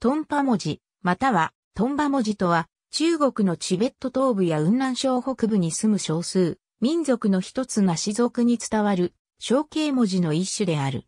トンパ文字、またはトンバ文字とは、中国のチベット東部や雲南省北部に住む少数、民族の一つが、し族に伝わる、象形文字の一種である。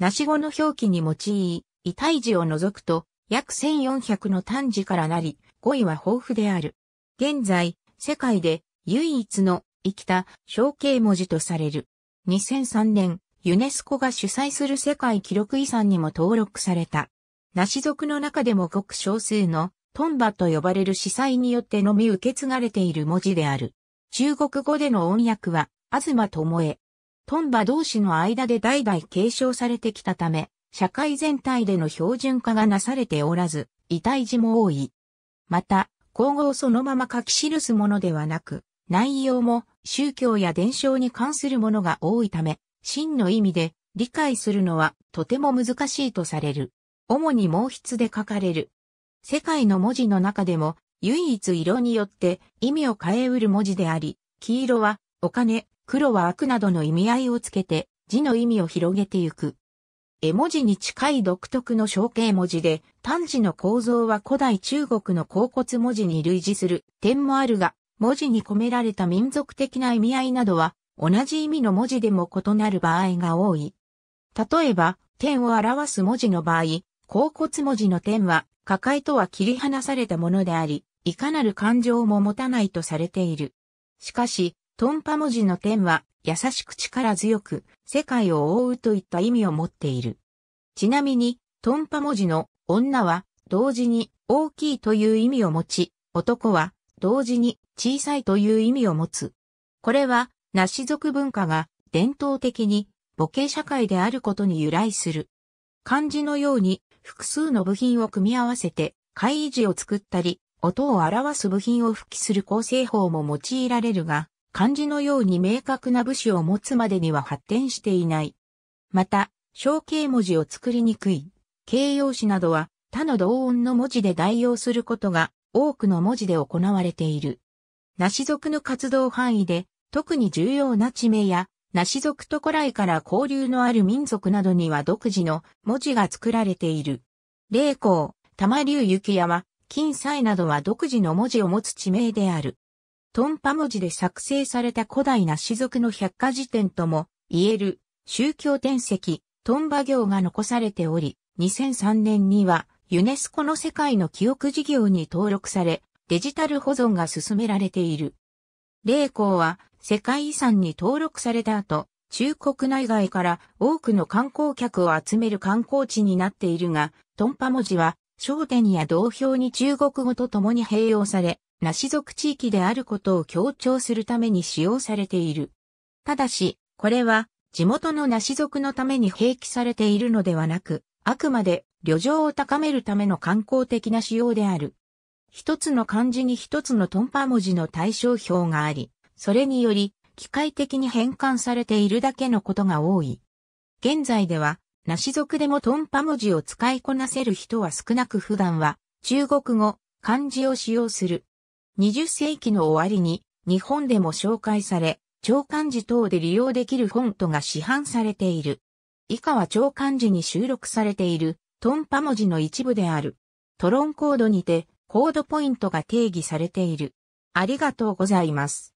ナシ語の表記に用い、異体字を除くと、約1400の単字からなり、語彙は豊富である。現在、世界で唯一の生きた象形文字とされる。2003年、ユネスコが主催する世界記録遺産にも登録された。ナシ族の中でもごく少数のトンバと呼ばれる司祭によってのみ受け継がれている文字である。中国語での音訳は、東もえ。トンバ同士の間で代々継承されてきたため、社会全体での標準化がなされておらず、遺体字も多い。また、語をそのまま書き記すものではなく、内容も宗教や伝承に関するものが多いため、真の意味で理解するのはとても難しいとされる。主に毛筆で書かれる。世界の文字の中でも唯一色によって意味を変えうる文字であり、黄色はお金、黒は悪などの意味合いをつけて字の意味を広げてゆく。絵文字に近い独特の象形文字で、単字の構造は古代中国の甲骨文字に類似する点もあるが、文字に込められた民族的な意味合いなどは、同じ意味の文字でも異なる場合が多い。例えば、点を表す文字の場合、甲骨文字の点は、下界とは切り離されたものであり、いかなる感情も持たないとされている。しかし、トンパ文字の点は、優しく力強く、世界を覆うといった意味を持っている。ちなみに、トンパ文字の女は、同時に大きいという意味を持ち、男は、同時に小さいという意味を持つ。これは、ナシ族文化が伝統的に母系社会であることに由来する。漢字のように複数の部品を組み合わせて、回維持を作ったり、音を表す部品を復帰する構成法も用いられるが、漢字のように明確な部首を持つまでには発展していない。また、象形文字を作りにくい、形容詞などは他の同音の文字で代用することが多くの文字で行われている。なし族の活動範囲で特に重要な地名やナシ族と古来から交流のある民族などには独自の文字が作られている。霊光、玉竜雪山、金彩などは独自の文字を持つ地名である。トンパ文字で作成された古代ナシ族の百科事典とも言える宗教典籍、トンバ行が残されており、2003年にはユネスコの世界の記憶事業に登録され、デジタル保存が進められている。霊光は世界遺産に登録された後、中国内外から多くの観光客を集める観光地になっているが、トンパ文字は商店や同票に中国語と共に併用され、ナシ族地域であることを強調するために使用されている。ただし、これは地元のナシ族のために併記されているのではなく、あくまで旅情を高めるための観光的な仕様である。一つの漢字に一つのトンパ文字の対象表があり、それにより、機械的に変換されているだけのことが多い。現在では、なし族でもトンパ文字を使いこなせる人は少なく普段は、中国語、漢字を使用する。20世紀の終わりに、日本でも紹介され、長漢字等で利用できるフォントが市販されている。以下は長漢字に収録されている、トンパ文字の一部である。トロンコードにて、コードポイントが定義されている。ありがとうございます。